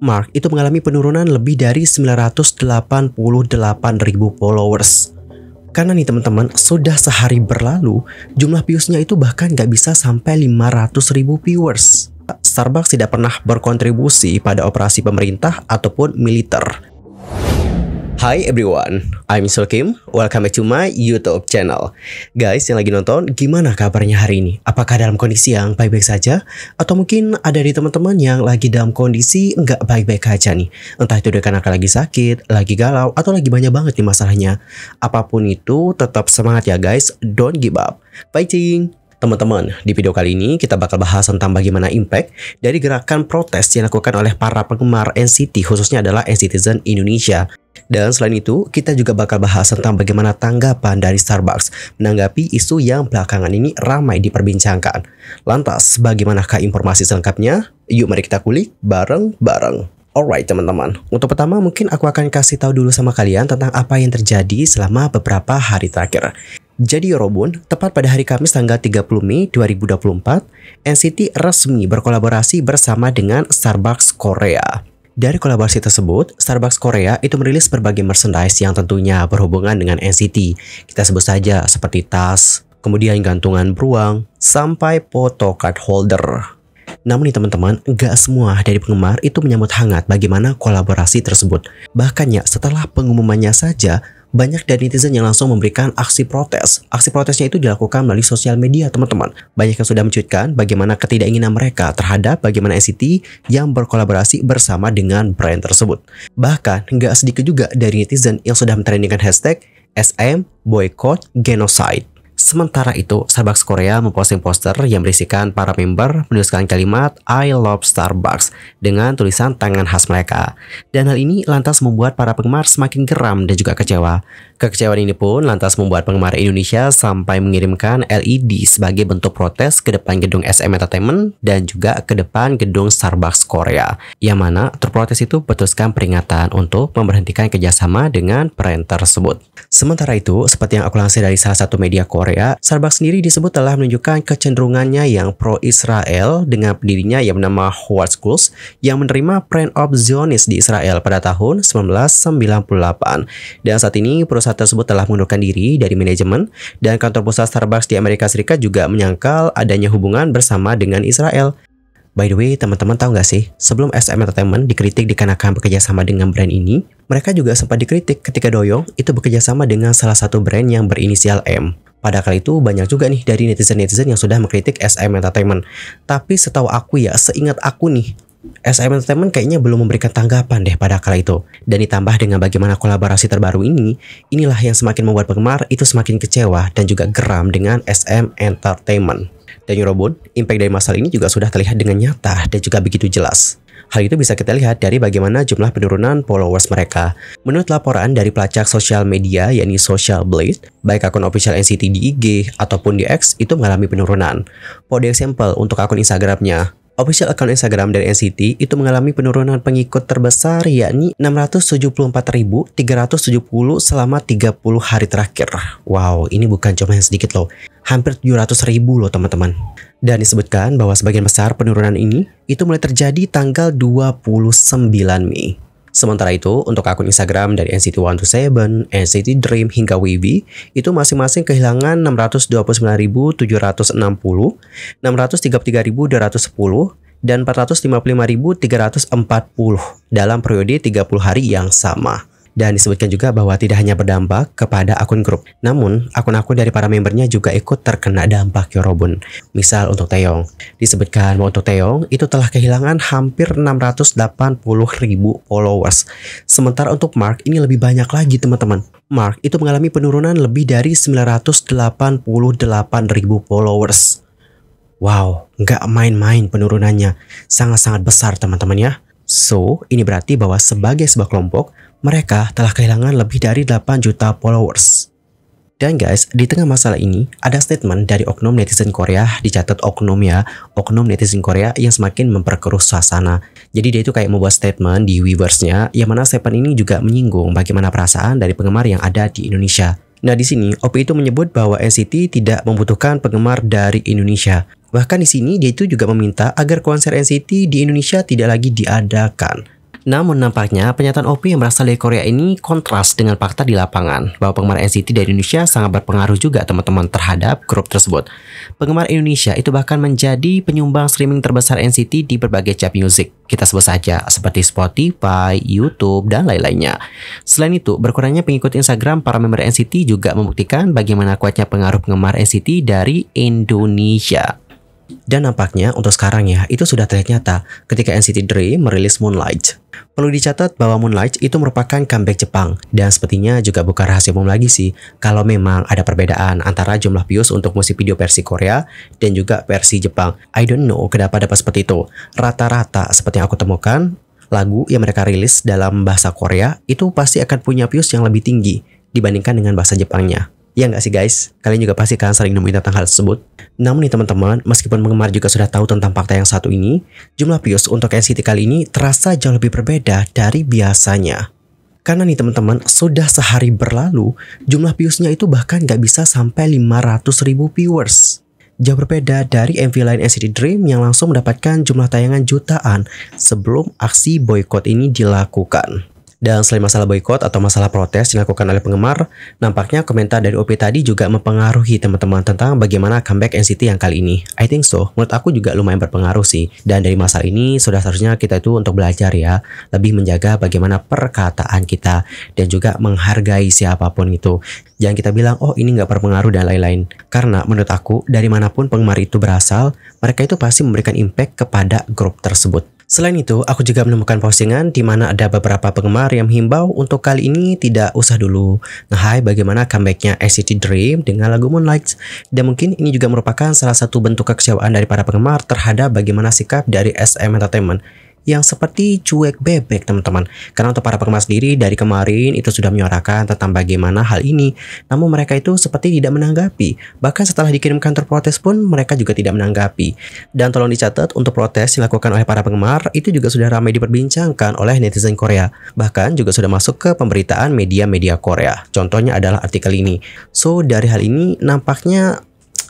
Mark itu mengalami penurunan lebih dari ribu followers. Karena nih teman-teman, sudah sehari berlalu, jumlah viewsnya itu bahkan nggak bisa sampai ribu viewers. Starbucks tidak pernah berkontribusi pada operasi pemerintah ataupun militer. Hi everyone, I'm Sul Kim. Welcome back to my YouTube channel. Guys yang lagi nonton, gimana kabarnya hari ini? Apakah dalam kondisi yang baik-baik saja? Atau mungkin ada di teman-teman yang lagi dalam kondisi nggak baik-baik aja nih? Entah itu karena lagi sakit, lagi galau, atau lagi banyak banget nih masalahnya. Apapun itu, tetap semangat ya guys. Don't give up. Fighting! Teman-teman, di video kali ini kita bakal bahas tentang bagaimana impact dari gerakan protes yang dilakukan oleh para penggemar NCT, khususnya adalah NCTzen Indonesia. Dan selain itu, kita juga bakal bahas tentang bagaimana tanggapan dari Starbucks menanggapi isu yang belakangan ini ramai diperbincangkan. Lantas, bagaimanakah informasi selengkapnya? Yuk mari kita kulik bareng-bareng. Alright teman-teman, untuk pertama mungkin aku akan kasih tahu dulu sama kalian tentang apa yang terjadi selama beberapa hari terakhir. Jadi Yorobun, tepat pada hari Kamis tanggal 30 Mei 2024, NCT resmi berkolaborasi bersama dengan Starbucks Korea. Dari kolaborasi tersebut, Starbucks Korea itu merilis berbagai merchandise yang tentunya berhubungan dengan NCT. Kita sebut saja seperti tas, kemudian gantungan beruang, sampai foto card holder. Namun nih teman-teman, gak semua dari penggemar itu menyambut hangat bagaimana kolaborasi tersebut. Bahkan ya setelah pengumumannya saja, banyak dari netizen yang langsung memberikan aksi protes. Aksi protesnya itu dilakukan melalui sosial media, teman-teman. Banyak yang sudah mencuitkan bagaimana ketidakinginan mereka terhadap bagaimana NCT yang berkolaborasi bersama dengan brand tersebut. Bahkan, nggak sedikit juga dari netizen yang sudah mentrendingkan hashtag SM Boycott Genocide. Sementara itu, Starbucks Korea memposting poster yang berisikan para member menuliskan kalimat I love Starbucks dengan tulisan tangan khas mereka. Dan hal ini lantas membuat para penggemar semakin geram dan juga kecewa. Kekecewaan ini pun lantas membuat penggemar Indonesia sampai mengirimkan LED sebagai bentuk protes ke depan gedung SM Entertainment dan juga ke depan gedung Starbucks Korea. Yang mana terprotes itu putuskan peringatan untuk memberhentikan kerjasama dengan brand tersebut. Sementara itu, seperti yang aku lansir dari salah satu media Korea Korea, Starbucks sendiri disebut telah menunjukkan kecenderungannya yang pro-Israel dengan pendirinya yang bernama Howard Schultz yang menerima brand of Zionis di Israel pada tahun 1998. Dan saat ini perusahaan tersebut telah mengundurkan diri dari manajemen dan kantor pusat Starbucks di Amerika Serikat juga menyangkal adanya hubungan bersama dengan Israel. By the way, teman-teman tahu nggak sih, sebelum SM Entertainment dikritik dikarenakan bekerja sama dengan brand ini, mereka juga sempat dikritik ketika Doyong itu bekerja sama dengan salah satu brand yang berinisial M. Pada kali itu banyak juga nih dari netizen-netizen yang sudah mengkritik SM Entertainment. Tapi setahu aku ya, seingat aku nih, SM Entertainment kayaknya belum memberikan tanggapan deh pada kala itu. Dan ditambah dengan bagaimana kolaborasi terbaru ini, inilah yang semakin membuat penggemar itu semakin kecewa dan juga geram dengan SM Entertainment. Dan Eurobond, ya impact dari masalah ini juga sudah terlihat dengan nyata dan juga begitu jelas. Hal itu bisa kita lihat dari bagaimana jumlah penurunan followers mereka. Menurut laporan dari pelacak sosial media yakni Social Blade, baik akun official NCT di IG ataupun di X itu mengalami penurunan. For the example, untuk akun Instagramnya, Official account Instagram dari NCT itu mengalami penurunan pengikut terbesar yakni 674.370 selama 30 hari terakhir. Wow, ini bukan cuma yang sedikit loh. Hampir 700.000 loh teman-teman. Dan disebutkan bahwa sebagian besar penurunan ini itu mulai terjadi tanggal 29 Mei. Sementara itu, untuk akun Instagram dari NCT127, NCT Dream hingga Weeby itu masing-masing kehilangan 629.760, 633.210, dan 455.340 dalam periode 30 hari yang sama. Dan disebutkan juga bahwa tidak hanya berdampak kepada akun grup, namun akun-akun dari para membernya juga ikut terkena dampak Yorobun. Misal untuk Taeyong. Disebutkan bahwa untuk Taeyong itu telah kehilangan hampir 680 ribu followers. Sementara untuk Mark ini lebih banyak lagi teman-teman. Mark itu mengalami penurunan lebih dari 988 ribu followers. Wow, nggak main-main penurunannya. Sangat-sangat besar teman-teman ya. So, ini berarti bahwa sebagai sebuah kelompok, mereka telah kehilangan lebih dari 8 juta followers. Dan guys, di tengah masalah ini, ada statement dari oknum netizen Korea, dicatat oknum ya, oknum netizen Korea yang semakin memperkeruh suasana. Jadi dia itu kayak membuat statement di Weverse-nya, yang mana statement ini juga menyinggung bagaimana perasaan dari penggemar yang ada di Indonesia. Nah di sini, OP itu menyebut bahwa NCT tidak membutuhkan penggemar dari Indonesia. Bahkan di sini dia itu juga meminta agar konser NCT di Indonesia tidak lagi diadakan. Namun nampaknya pernyataan OP yang berasal dari Korea ini kontras dengan fakta di lapangan bahwa penggemar NCT dari Indonesia sangat berpengaruh juga teman-teman terhadap grup tersebut. Penggemar Indonesia itu bahkan menjadi penyumbang streaming terbesar NCT di berbagai cap music. Kita sebut saja seperti Spotify, YouTube, dan lain-lainnya. Selain itu, berkurangnya pengikut Instagram para member NCT juga membuktikan bagaimana kuatnya pengaruh penggemar NCT dari Indonesia. Dan nampaknya untuk sekarang ya, itu sudah terlihat nyata ketika NCT Dream merilis Moonlight. Perlu dicatat bahwa Moonlight itu merupakan comeback Jepang, dan sepertinya juga bukan rahasia umum lagi sih kalau memang ada perbedaan antara jumlah views untuk musik video versi Korea dan juga versi Jepang. I don't know kenapa dapat seperti itu. Rata-rata seperti yang aku temukan, lagu yang mereka rilis dalam bahasa Korea itu pasti akan punya views yang lebih tinggi dibandingkan dengan bahasa Jepangnya. Ya nggak sih guys? Kalian juga pasti kalian sering nemuin tentang hal tersebut. Namun nih teman-teman, meskipun penggemar juga sudah tahu tentang fakta yang satu ini, jumlah views untuk NCT kali ini terasa jauh lebih berbeda dari biasanya. Karena nih teman-teman, sudah sehari berlalu, jumlah viewsnya itu bahkan nggak bisa sampai 500 ribu viewers. Jauh berbeda dari MV lain NCT Dream yang langsung mendapatkan jumlah tayangan jutaan sebelum aksi boykot ini dilakukan. Dan selain masalah boykot atau masalah protes yang dilakukan oleh penggemar, nampaknya komentar dari OP tadi juga mempengaruhi teman-teman tentang bagaimana comeback NCT yang kali ini. I think so, menurut aku juga lumayan berpengaruh sih. Dan dari masalah ini sudah seharusnya kita itu untuk belajar ya, lebih menjaga bagaimana perkataan kita dan juga menghargai siapapun itu. Jangan kita bilang, oh ini nggak berpengaruh dan lain-lain. Karena menurut aku, dari manapun penggemar itu berasal, mereka itu pasti memberikan impact kepada grup tersebut. Selain itu, aku juga menemukan postingan di mana ada beberapa penggemar yang himbau untuk kali ini tidak usah dulu ngehai bagaimana comebacknya SCT Dream dengan lagu Moonlight. Dan mungkin ini juga merupakan salah satu bentuk kekecewaan dari para penggemar terhadap bagaimana sikap dari SM Entertainment yang seperti cuek bebek teman-teman. Karena untuk para penggemar sendiri dari kemarin itu sudah menyuarakan tentang bagaimana hal ini. Namun mereka itu seperti tidak menanggapi. Bahkan setelah dikirim kantor protes pun mereka juga tidak menanggapi. Dan tolong dicatat untuk protes dilakukan oleh para penggemar itu juga sudah ramai diperbincangkan oleh netizen Korea. Bahkan juga sudah masuk ke pemberitaan media-media Korea. Contohnya adalah artikel ini. So dari hal ini nampaknya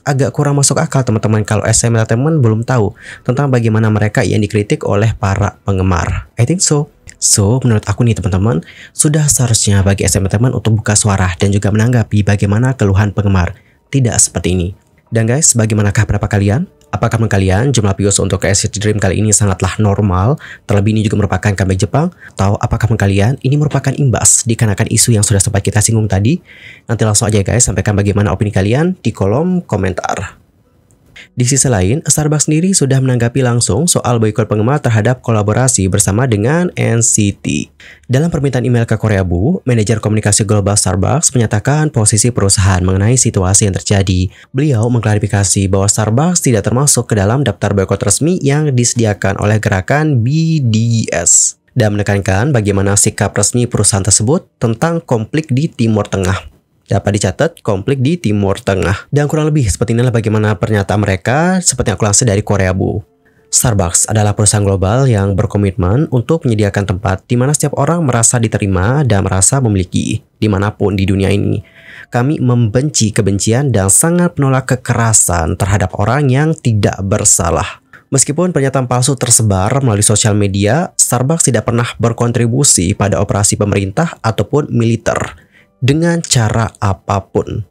agak kurang masuk akal teman-teman kalau SM Entertainment belum tahu tentang bagaimana mereka yang dikritik oleh para penggemar. I think so. So, menurut aku nih teman-teman, sudah seharusnya bagi SM Entertainment untuk buka suara dan juga menanggapi bagaimana keluhan penggemar. Tidak seperti ini. Dan guys, bagaimanakah pendapat kalian? Apakah menurut kalian jumlah views untuk SCT Dream kali ini sangatlah normal, terlebih ini juga merupakan comeback Jepang, atau apakah menurut kalian ini merupakan imbas dikarenakan isu yang sudah sempat kita singgung tadi? Nanti langsung aja guys, sampaikan bagaimana opini kalian di kolom komentar. Di sisi lain, Starbucks sendiri sudah menanggapi langsung soal boykot penggemar terhadap kolaborasi bersama dengan NCT. Dalam permintaan email ke Korea Bu, manajer komunikasi global Starbucks menyatakan posisi perusahaan mengenai situasi yang terjadi. Beliau mengklarifikasi bahwa Starbucks tidak termasuk ke dalam daftar boykot resmi yang disediakan oleh gerakan BDS dan menekankan bagaimana sikap resmi perusahaan tersebut tentang konflik di Timur Tengah dapat dicatat konflik di Timur Tengah. Dan kurang lebih seperti inilah bagaimana pernyataan mereka seperti yang aku langsung dari Korea Bu. Starbucks adalah perusahaan global yang berkomitmen untuk menyediakan tempat di mana setiap orang merasa diterima dan merasa memiliki dimanapun di dunia ini. Kami membenci kebencian dan sangat menolak kekerasan terhadap orang yang tidak bersalah. Meskipun pernyataan palsu tersebar melalui sosial media, Starbucks tidak pernah berkontribusi pada operasi pemerintah ataupun militer dengan cara apapun.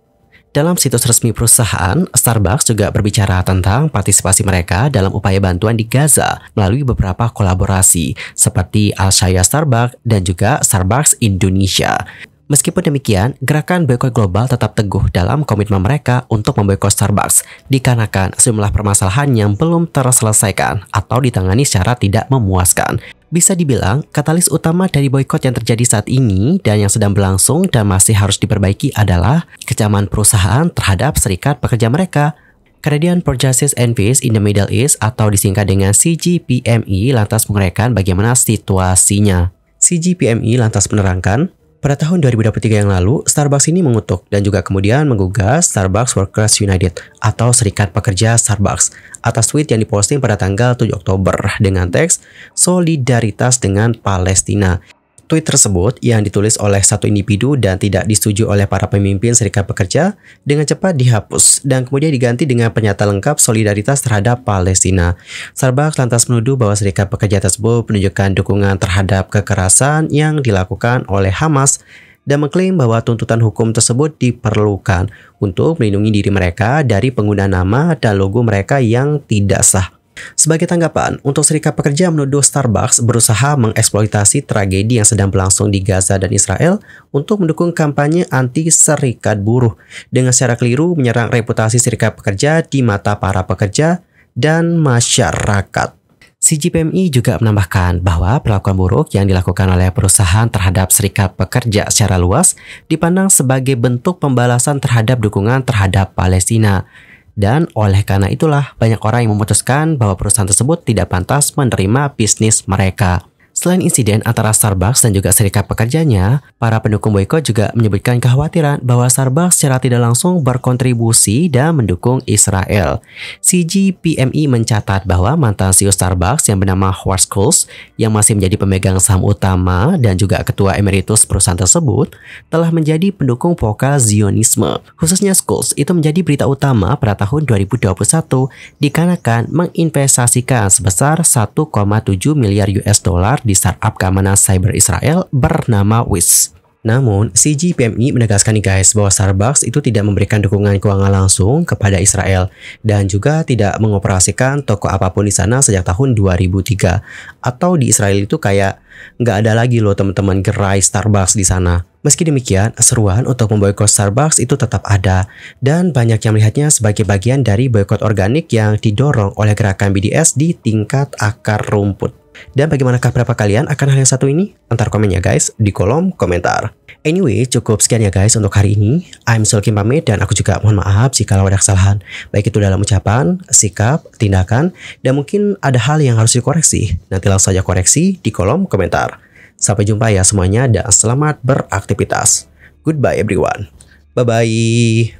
Dalam situs resmi perusahaan, Starbucks juga berbicara tentang partisipasi mereka dalam upaya bantuan di Gaza melalui beberapa kolaborasi seperti Al Alshaya Starbucks dan juga Starbucks Indonesia. Meskipun demikian, gerakan boykot global tetap teguh dalam komitmen mereka untuk memboykot Starbucks, dikarenakan sejumlah permasalahan yang belum terselesaikan atau ditangani secara tidak memuaskan. Bisa dibilang, katalis utama dari boykot yang terjadi saat ini dan yang sedang berlangsung dan masih harus diperbaiki adalah kecaman perusahaan terhadap serikat pekerja mereka. Canadian Purchases and Peace in the Middle East atau disingkat dengan CGPMI e, lantas menguraikan bagaimana situasinya. CGPMI e lantas menerangkan, pada tahun 2023 yang lalu, Starbucks ini mengutuk dan juga kemudian menggugat Starbucks Workers United atau Serikat Pekerja Starbucks atas tweet yang diposting pada tanggal 7 Oktober dengan teks solidaritas dengan Palestina tweet tersebut yang ditulis oleh satu individu dan tidak disetujui oleh para pemimpin serikat pekerja dengan cepat dihapus dan kemudian diganti dengan pernyataan lengkap solidaritas terhadap Palestina. Starbucks lantas menuduh bahwa serikat pekerja tersebut menunjukkan dukungan terhadap kekerasan yang dilakukan oleh Hamas dan mengklaim bahwa tuntutan hukum tersebut diperlukan untuk melindungi diri mereka dari penggunaan nama dan logo mereka yang tidak sah. Sebagai tanggapan, untuk serikat pekerja menuduh Starbucks berusaha mengeksploitasi tragedi yang sedang berlangsung di Gaza dan Israel untuk mendukung kampanye anti serikat buruh dengan secara keliru menyerang reputasi serikat pekerja di mata para pekerja dan masyarakat. CGPMI juga menambahkan bahwa perlakuan buruk yang dilakukan oleh perusahaan terhadap serikat pekerja secara luas dipandang sebagai bentuk pembalasan terhadap dukungan terhadap Palestina dan oleh karena itulah banyak orang yang memutuskan bahwa perusahaan tersebut tidak pantas menerima bisnis mereka. Selain insiden antara Starbucks dan juga serikat pekerjanya, para pendukung boykot juga menyebutkan kekhawatiran bahwa Starbucks secara tidak langsung berkontribusi dan mendukung Israel. CGPMI mencatat bahwa mantan CEO Starbucks yang bernama Howard Schultz yang masih menjadi pemegang saham utama dan juga ketua emeritus perusahaan tersebut telah menjadi pendukung vokal Zionisme. Khususnya Schultz itu menjadi berita utama pada tahun 2021 dikarenakan menginvestasikan sebesar 1,7 miliar US dollar di startup keamanan cyber Israel bernama Wiz. Namun, CGPMI ini menegaskan nih guys bahwa Starbucks itu tidak memberikan dukungan keuangan langsung kepada Israel dan juga tidak mengoperasikan toko apapun di sana sejak tahun 2003. Atau di Israel itu kayak nggak ada lagi loh teman-teman gerai Starbucks di sana. Meski demikian, seruan untuk memboikot Starbucks itu tetap ada dan banyak yang melihatnya sebagai bagian dari boykot organik yang didorong oleh gerakan BDS di tingkat akar rumput. Dan bagaimanakah berapa kalian akan hal yang satu ini? Antar komen ya guys di kolom komentar. Anyway, cukup sekian ya guys untuk hari ini. I'm Sulkim pamit dan aku juga mohon maaf jika ada kesalahan. Baik itu dalam ucapan, sikap, tindakan, dan mungkin ada hal yang harus dikoreksi. Nanti langsung saja koreksi di kolom komentar. Sampai jumpa ya semuanya dan selamat beraktivitas. Goodbye everyone. Bye-bye.